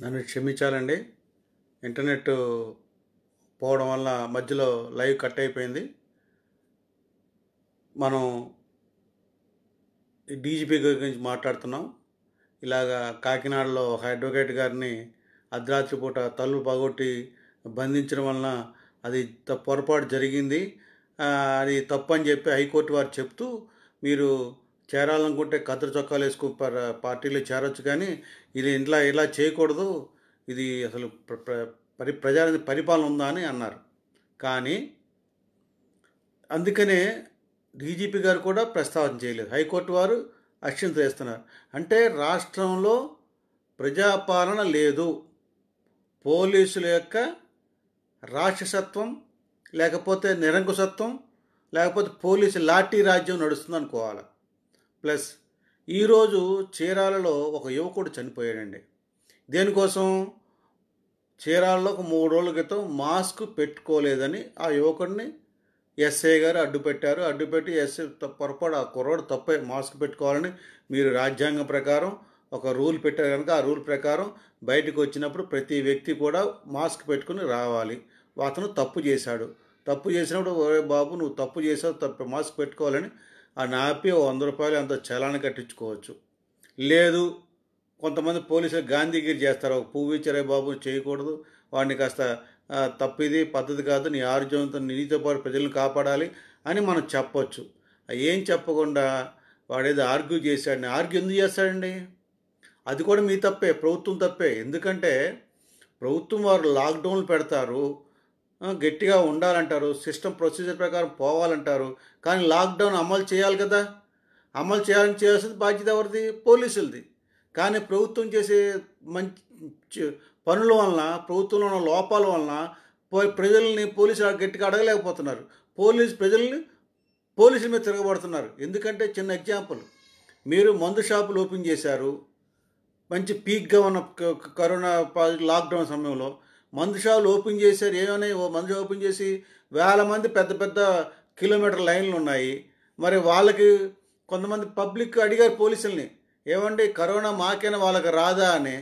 నన్ను క్షమించాలండి ఇంటర్నెట్ పోవడం వల్ల మధ్యలో లైవ్ కట్ అయిపోయింది మనం డీజీపీ గురించి మాట్లాడుతున్నాం ఇలాగా కాకినాడలో ఒక అడ్వకేట్ గారిని అర్ధరాత్రి పూట తలుపు పగొట్టి బంధించడం వలన అది పొరపాటు జరిగింది అది తప్పు అని చెప్పి హైకోర్టు వారు చెప్తూ మీరు చేరాలనుకుంటే కత్తి చొక్కాలు వేసుకు పార్టీలో చేరొచ్చు కానీ ఇది ఇంట్లో ఇలా చేయకూడదు ఇది అసలు పరి ప్రజా పరిపాలన ఉందా అని అన్నారు కానీ అందుకనే డీజీపీ గారు కూడా ప్రస్తావన చేయలేదు హైకోర్టు వారు అక్షింత వేస్తున్నారు అంటే రాష్ట్రంలో ప్రజాపాలన లేదు పోలీసుల యొక్క రాక్షసత్వం లేకపోతే నిరంకుశత్వం లేకపోతే పోలీసు లాఠీ రాజ్యం నడుస్తుంది అనుకోవాలి ప్లస్ ఈరోజు చీరాలలో ఒక యువకుడు చనిపోయాడండి దేనికోసం చీరాలలో ఒక మూడు రోజుల క్రితం మాస్క్ పెట్టుకోలేదని ఆ యువకుడిని ఎస్ఐ గారు అడ్డుపెట్టారు అడ్డుపెట్టి ఎస్ఐ పొరపాటు ఆ కుర్రాడు తప్పే మాస్క్ పెట్టుకోవాలని మీరు రాజ్యాంగం ప్రకారం ఒక రూల్ పెట్టారు కనుక ఆ రూల్ ప్రకారం బయటకు వచ్చినప్పుడు ప్రతి వ్యక్తి కూడా మాస్క్ పెట్టుకుని రావాలి అతను తప్పు చేశాడు తప్పు చేసినప్పుడు బాబు నువ్వు తప్పు చేసావు తప్పు మాస్క్ పెట్టుకోవాలని ఆ నాపి వంద రూపాయలు ఎంతో చలాన కట్టించుకోవచ్చు లేదు కొంతమంది పోలీసులు గాంధీగిరి చేస్తారు ఒక పువ్వు ఇచ్చారే బాబు చేయకూడదు వాడిని కాస్త తప్పిది పద్ధతి కాదు నీ ఆరోగ్యంతో నీతో పాటు ప్రజలను కాపాడాలి అని మనం చెప్పచ్చు ఏం చెప్పకుండా వాడేదో ఆర్గ్యూ చేశాడని ఆర్గ్యూ ఎందుకు చేస్తాడండి అది కూడా మీ తప్పే ప్రభుత్వం తప్పే ఎందుకంటే ప్రభుత్వం వారు లాక్డౌన్లు పెడతారు గట్టిగా ఉండాలంటారు సిస్టమ్ ప్రొసీజర్ ప్రకారం పోవాలంటారు కానీ లాక్డౌన్ అమలు చేయాలి కదా అమలు చేయాలని చేయాల్సిన బాధ్యత ఎవరిది పోలీసులది కానీ ప్రభుత్వం చేసే మంచి పనుల వలన ప్రభుత్వంలో ఉన్న లోపాల వలన ప్రజల్ని పోలీసులు గట్టిగా అడగలేకపోతున్నారు పోలీసు ప్రజల్ని పోలీసుల మీద తిరగబడుతున్నారు ఎందుకంటే చిన్న ఎగ్జాంపుల్ మీరు మందు షాపులు ఓపెన్ చేశారు మంచి పీక్గా ఉన్న కరోనా లాక్డౌన్ సమయంలో మందు షాపులు ఓపెన్ చేశారు ఏమైనా ఓ మందు ఓపెన్ చేసి వేల మంది పెద్ద పెద్ద కిలోమీటర్ లైన్లు ఉన్నాయి మరి వాళ్ళకి కొంతమంది పబ్లిక్ అడిగారు పోలీసుల్ని ఏమండి కరోనా మాకైనా వాళ్ళకి రాదా అని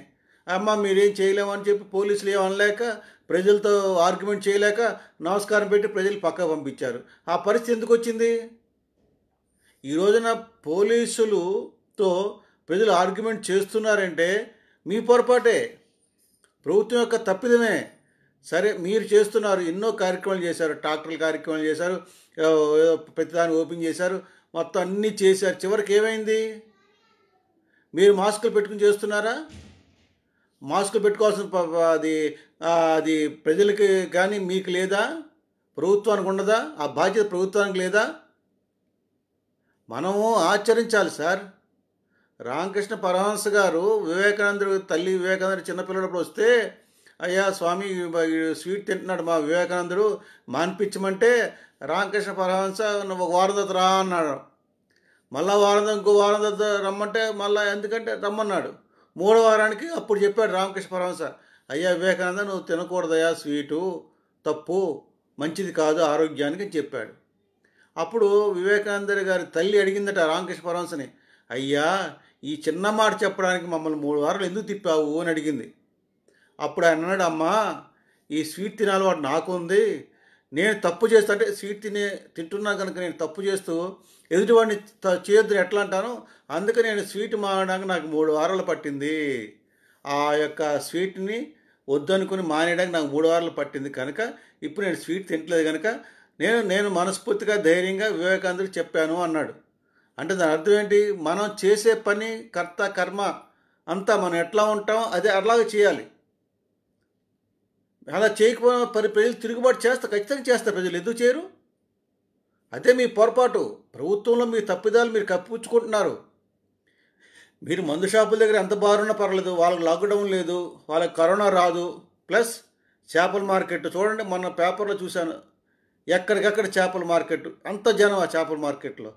అమ్మ మీరేం చేయలేమని చెప్పి పోలీసులు ఏమనలేక ప్రజలతో ఆర్గ్యుమెంట్ చేయలేక నమస్కారం పెట్టి ప్రజలు పక్క పంపించారు ఆ పరిస్థితి ఎందుకు వచ్చింది ఈ రోజున పోలీసులతో ప్రజలు ఆర్గ్యుమెంట్ చేస్తున్నారంటే మీ పొరపాటే ప్రభుత్వం యొక్క తప్పిదమే సరే మీరు చేస్తున్నారు ఎన్నో కార్యక్రమాలు చేశారు ట్రాక్టర్ల కార్యక్రమాలు చేశారు ప్రతిదాన్ని ఓపెన్ చేశారు మొత్తం అన్నీ చేశారు చివరికి ఏమైంది మీరు మాస్కులు పెట్టుకుని చేస్తున్నారా మాస్కులు పెట్టుకోవాల్సిన అది అది ప్రజలకి కానీ మీకు లేదా ప్రభుత్వానికి ఉండదా ఆ బాధ్యత ప్రభుత్వానికి లేదా మనము ఆచరించాలి సార్ రామకృష్ణ పరమహంస గారు వివేకానందుడు తల్లి వివేకానందుడు చిన్నపిల్లడప్పుడు వస్తే అయ్యా స్వామి స్వీట్ తింటున్నాడు మా వివేకానందుడు మాన్పించమంటే రామకృష్ణ పరమహంస ఒక వారం తర్వాత రా అన్నాడు మళ్ళా వారం ఇంకో వారం తర్వాత రమ్మంటే మళ్ళీ ఎందుకంటే రమ్మన్నాడు మూడో వారానికి అప్పుడు చెప్పాడు రామకృష్ణ పరమహంస అయ్యా వివేకానంద నువ్వు తినకూడదయా స్వీటు తప్పు మంచిది కాదు ఆరోగ్యానికి చెప్పాడు అప్పుడు వివేకానంద గారి తల్లి అడిగిందట రామకృష్ణ పరమహంసని అయ్యా ఈ చిన్న మాట చెప్పడానికి మమ్మల్ని మూడు వారాలు ఎందుకు తిప్పావు అని అడిగింది అప్పుడు ఆయన అన్నాడు అమ్మా ఈ స్వీట్ తినాలి వాడు నాకు ఉంది నేను తప్పు చేస్తా అంటే స్వీట్ తినే తింటున్నా కనుక నేను తప్పు చేస్తూ ఎదుటివాడిని చేయొద్దు ఎట్లా అంటాను అందుకే నేను స్వీట్ మానడానికి నాకు మూడు వారాలు పట్టింది ఆ యొక్క స్వీట్ని వద్దనుకుని మానేయడానికి నాకు మూడు వారాలు పట్టింది కనుక ఇప్పుడు నేను స్వీట్ తింటలేదు కనుక నేను నేను మనస్ఫూర్తిగా ధైర్యంగా వివేకానందుకు చెప్పాను అన్నాడు అంటే దాని అర్థం ఏంటి మనం చేసే పని కర్త కర్మ అంతా మనం ఎట్లా ఉంటాం అదే అలాగే చేయాలి అలా చేయకపోయినా పని ప్రజలు తిరుగుబాటు చేస్తారు ఖచ్చితంగా చేస్తారు ప్రజలు ఎందుకు చేయరు అదే మీ పొరపాటు ప్రభుత్వంలో మీ తప్పిదాలు మీరు కప్పిపుచ్చుకుంటున్నారు మీరు మందు షాపుల దగ్గర ఎంత బారున్నా పర్వాలేదు వాళ్ళకి లాక్డౌన్ లేదు వాళ్ళకి కరోనా రాదు ప్లస్ చేపల మార్కెట్ చూడండి మొన్న పేపర్లో చూశాను ఎక్కడికక్కడ చేపల మార్కెట్ అంత జనం ఆ చేపల మార్కెట్లో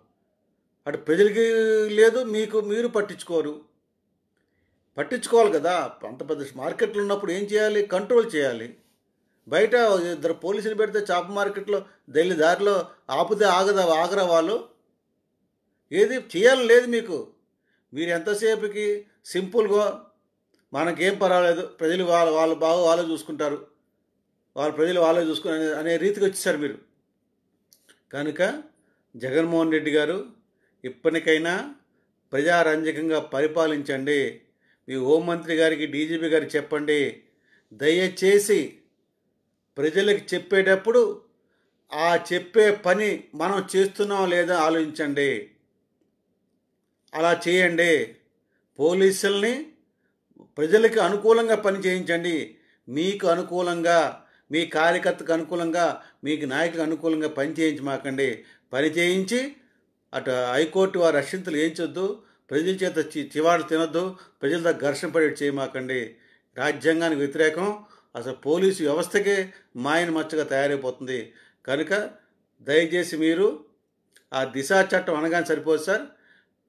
అటు ప్రజలకి లేదు మీకు మీరు పట్టించుకోరు పట్టించుకోవాలి కదా అంత పెద్ద మార్కెట్లు ఉన్నప్పుడు ఏం చేయాలి కంట్రోల్ చేయాలి బయట ఇద్దరు పోలీసులు పెడితే చేప మార్కెట్లో ఢిల్లీ దారిలో ఆపుతే ఆగదా ఆగరా వాళ్ళు ఏది చేయాలని లేదు మీకు మీరు ఎంతసేపుకి సింపుల్గా మనకేం పర్వాలేదు ప్రజలు వాళ్ళ వాళ్ళు బాగా వాళ్ళే చూసుకుంటారు వాళ్ళ ప్రజలు వాళ్ళే చూసుకుని అనే రీతికి వచ్చేసారు మీరు కనుక జగన్మోహన్ రెడ్డి గారు ఇప్పటికైనా ప్రజారంజకంగా పరిపాలించండి మీ హోంమంత్రి గారికి డీజీపీ గారికి చెప్పండి దయచేసి ప్రజలకు చెప్పేటప్పుడు ఆ చెప్పే పని మనం చేస్తున్నాం లేదా ఆలోచించండి అలా చేయండి పోలీసుల్ని ప్రజలకి అనుకూలంగా పని చేయించండి మీకు అనుకూలంగా మీ కార్యకర్తకు అనుకూలంగా మీకు నాయకులకు అనుకూలంగా పని చేయించి మాకండి పని చేయించి అటు హైకోర్టు వారు రక్షింతలు ఏంచొద్దు ప్రజల చేత చివాడు తినొద్దు ప్రజలతో ఘర్షణ పడి చేయమాకండి రాజ్యాంగానికి వ్యతిరేకం అసలు పోలీసు వ్యవస్థకే మాయన మచ్చగా తయారైపోతుంది కనుక దయచేసి మీరు ఆ దిశా చట్టం అనగానే సరిపోదు సార్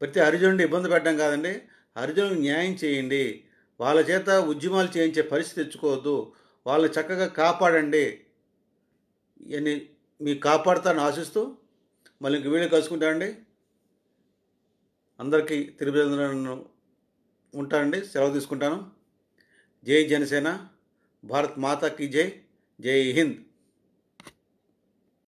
ప్రతి హరిజనుడిని ఇబ్బంది పెట్టడం కాదండి హరిజనులకు న్యాయం చేయండి వాళ్ళ చేత ఉద్యమాలు చేయించే పరిస్థితి తెచ్చుకోవద్దు వాళ్ళని చక్కగా కాపాడండి మీకు మీరు కాపాడుతారని ఆశిస్తూ మళ్ళీ ఇంక వీడియో కలుసుకుంటా అండి అందరికీ తిరుపతి ఉంటానండి సెలవు తీసుకుంటాను జై జనసేన భారత్ మాతా కి జై జై హింద్